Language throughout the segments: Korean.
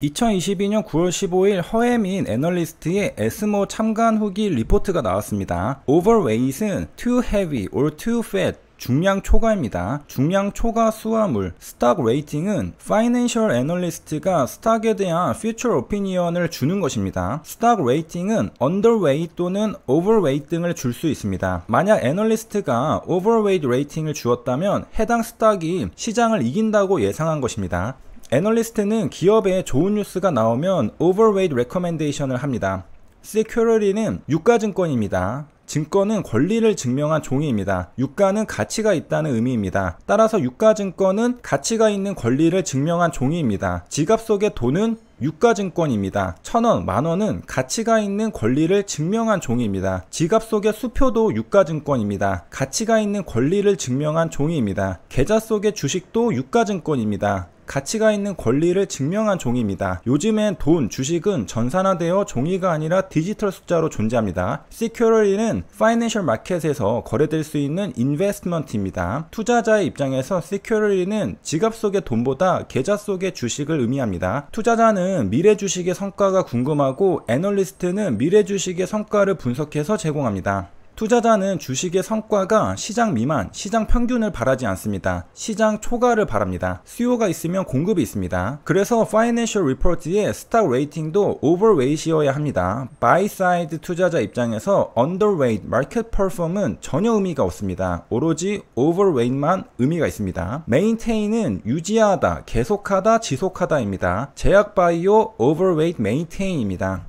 2022년 9월 15일 허혜민 애널리스트의 에스모 참관 후기 리포트가 나왔습니다. Overweight은 too heavy or too fat 중량 초과입니다. 중량 초과 수화물 스탁 레이팅은 파이낸셜 애널리스트가 스탁에 대한 퓨처 오피니언을 주는 것입니다. 스탁 레이팅은 언더웨이 또는 오버웨이 등을 줄 수 있습니다. 만약 애널리스트가 오버웨이 레이팅을 주었다면 해당 스탁이 시장을 이긴다고 예상한 것입니다. 애널리스트는 기업에 좋은 뉴스가 나오면 overweight recommendation을 합니다. security는 유가증권입니다. 증권은 권리를 증명한 종이입니다. 유가는 가치가 있다는 의미입니다. 따라서 유가증권은 가치가 있는 권리를 증명한 종이입니다. 지갑 속에 돈은 유가증권입니다. 천원, 만원은 가치가 있는 권리를 증명한 종이입니다. 지갑 속의 수표도 유가증권입니다. 가치가 있는 권리를 증명한 종이입니다. 계좌 속의 주식도 유가증권입니다. 가치가 있는 권리를 증명한 종이입니다. 요즘엔 돈, 주식은 전산화되어 종이가 아니라 디지털 숫자로 존재합니다. 시큐러리는 파이낸셜 마켓에서 거래될 수 있는 인베스트먼트입니다. 투자자의 입장에서 시큐러리는 지갑 속의 돈보다 계좌 속의 주식을 의미합니다. 투자자는 미래 주식의 성과가 궁금하고 애널리스트는 미래 주식의 성과를 분석해서 제공합니다. 투자자는 주식의 성과가 시장 미만, 시장 평균을 바라지 않습니다. 시장 초과를 바랍니다. 수요가 있으면 공급이 있습니다. 그래서 파이낸셜 리포트의 스탁 레이팅도 오버웨이시어야 합니다. 바이사이드 투자자 입장에서 언더웨이트 마켓 퍼폼은 전혀 의미가 없습니다. 오로지 오버웨이트만 의미가 있습니다. 메인테인은 유지하다, 계속하다, 지속하다입니다. 제약바이오 오버웨이트 메인테인입니다.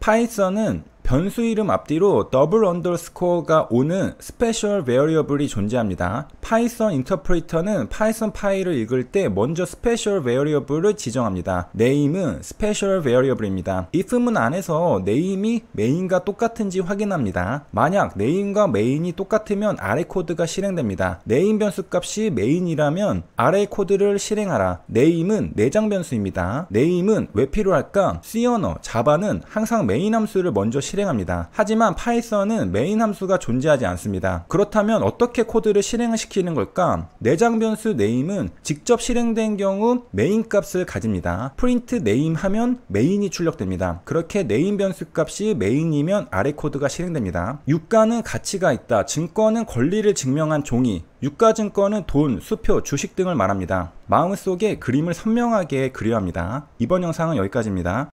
파이썬은 변수 이름 앞뒤로 더블 언더스코어가 오는 스페셜 베어리어블이 존재합니다. 파이썬 인터프리터는 파이썬 파일을 읽을 때 먼저 스페셜 베어리어블을 지정합니다. 네임은 스페셜 베어리어블입니다. if문 안에서 네임이메인과 똑같은지 확인합니다. 만약 네임과메인이 똑같으면 아래 코드가 실행됩니다. 네임 변수 값이 메인이라면 아래 코드를 실행하라. 네임은 내장 변수입니다. 네임은왜 필요할까? C 언어, 자바는 항상 메인 함수를 먼저 실행합니다. 실행합니다. 하지만 파이썬은 메인 함수가 존재하지 않습니다. 그렇다면 어떻게 코드를 실행을 시키는 걸까? 내장 변수 name은 직접 실행된 경우 메인 값을 가집니다. 프린트 n name 하면 메인이 출력됩니다. 그렇게 name 변수 값이 메인이면 아래 코드가 실행됩니다. 유가는 가치가 있다. 증권은 권리를 증명한 종이. 유가증권은 돈, 수표, 주식 등을 말합니다. 마음속에 그림을 선명하게 그려야 합니다. 이번 영상은 여기까지입니다.